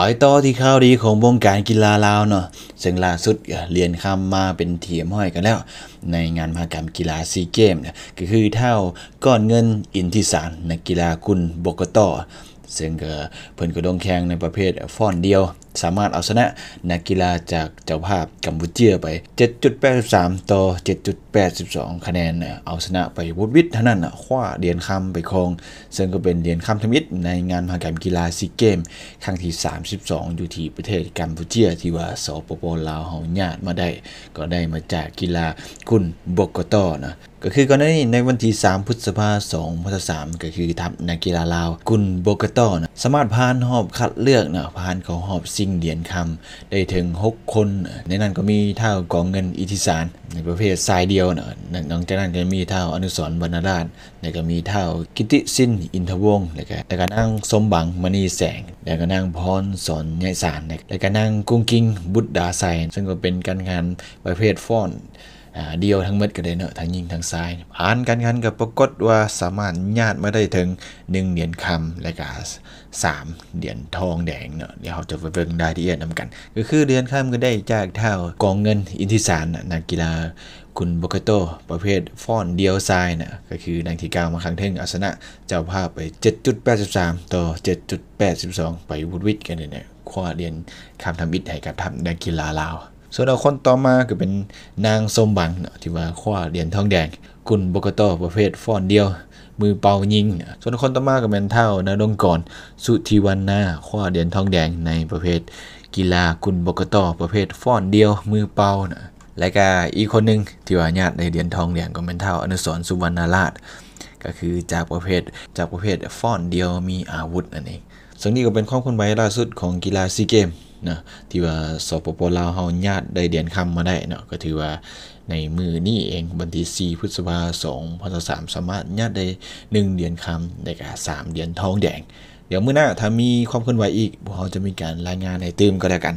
ไปต่อที่ข่าวดีของวงการกีฬาลาวเนาะซึ่งล่าสุดเรียนข้ามมาเป็นเทียมห้อยกันแล้วในงานมหกรรมกีฬาซีเกมนะก็คือเท่าก้อนเงินอินทิสารนกกีฬากุลบกตอซึ่งเพิ่นก็ลงแข่งในประเภทฟ้อนเดียวสามารถเอาชนะนักกีฬาจากเจ้าภาพกัมพูเชียไป 7.83 ต่อ 7.82 คะแนนเอาชนะไปวุฒิวิทย์เท่านั้นคว้าเหรียญคำไปครอง ซึ่งก็เป็นเหรียญคำทมิตรในงานมหกรรมกีฬาซีเกมครั้งที่ 32 อยู่ที่ประเทศกัมพูเชีย ที่ว่าสปปลาวเฮาญาติมาได้ ก็ได้มาจากกีฬาคุณบกตอนะ ก็คือก่อนหน้านี้ในวันที่ 3 พฤษภาคม2023ก็คือทัพนักกีฬาลาวคุนบกตอนะสามารถผ่านรอบคัดเลือกนะผ่านเข้าหอบซิงนเหรียญคำได้ถึง 6 คน ในนั้นก็มีเท่ากองเงินอิทิสาร ในประเภททรายเดียวนะนอกจากนั้นก็มีเท่าอนุสรบรรณราชแล้วก็มีเท่ากิติสินอินทวงศ์แล้วก็แล้วก็นั่งสมบังมณีแสงแล้วก็นั่งพรสอนยายสารแล้วก็นั่งกุ้งกิ้งบุตรดาไซซึ่งก็เป็นการงาน ประเภทฟ้อนเดียวทั้งหมดก็ได้เนอะทั้งยิงทั้งซ้ายผ่านกันกันกับปรากฏว่าสามารถญาติมาได้ถึง 1เหรียญคำและก็3เหรียญทองแดงเนอะเดี๋ยวเราจะไปเบิ่งรายละเอียดนำกัน ก็คือเหรียญคำก็ได้จากเท่า กองเงินอินทิสารนักกีฬาคุณบกโต ประเภทฟ้อนเดียวซ้ายนะก็คือนังที่กลาว มาครั้งเท่งอาสนะเจ้าภาพไป 7.83ต่อ7.82 ไปวุฒิวิทย์กันเนี่ยคว้าเหรียญคำทำอิฐให้กับทัพนักกีฬาลาวส่วนคนต่อมาก็เป็นนางสมบังที่ว่าคว้าเหรียญทองแดงกุนโบกโตประเภทฟ้อนเดียว มือเป่ายิงส่วนคนต่อมาก็เป็นเท่านาดงกรสุธีวันนาคว้าเหรียญทองแดงในประเภทกีฬากุนโบกโตประเภทฟ้อนเดียว มือเป่านะและก็อีกคนหนึ่งที่ว่าญาติในเหรียญทองแดงก็เป็นเท่าอนุสรสุวรรณราช ก็คือจากประเภทจากประเภทฟ้อนเดียวมีอาวุธนั่นเองส่วนนี้ก็เป็นข้อมูลใบล่าสุดของกีฬาซีเกมนะที่ว่าสปปลาวเฮาญาติได้เดียนคำมาได้เนาะก็ถือว่าในมือนี่เองวันที่4พฤษภาคม2 5 3สามารถญาติได้ 1เดือนคำได้กับ3เดือนทองแดง เดี๋ยวมื้อหน้า ถ้ามีความเคลื่อนไหวอีก พวกเราจะมีการรายงานให้ตื่มก็แล้วกัน